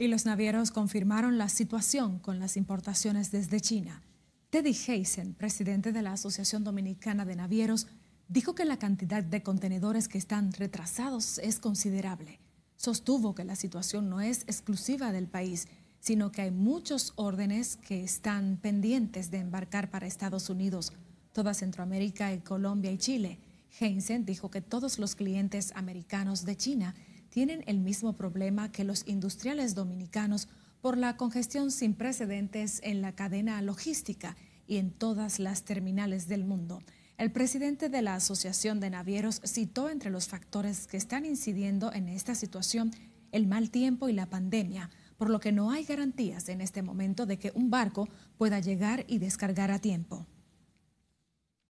Y los navieros confirmaron la situación con las importaciones desde China. Teddy Heisen, presidente de la Asociación Dominicana de Navieros, dijo que la cantidad de contenedores que están retrasados es considerable. Sostuvo que la situación no es exclusiva del país, sino que hay muchos órdenes que están pendientes de embarcar para Estados Unidos, toda Centroamérica, Colombia y Chile. Heisen dijo que todos los clientes americanos de China tienen el mismo problema que los industriales dominicanos por la congestión sin precedentes en la cadena logística y en todas las terminales del mundo. El presidente de la Asociación de Navieros citó entre los factores que están incidiendo en esta situación el mal tiempo y la pandemia, por lo que no hay garantías en este momento de que un barco pueda llegar y descargar a tiempo.